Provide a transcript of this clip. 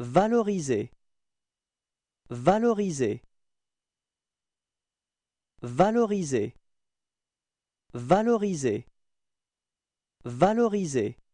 Valoriser. Valoriser. Valoriser. Valoriser. Valoriser.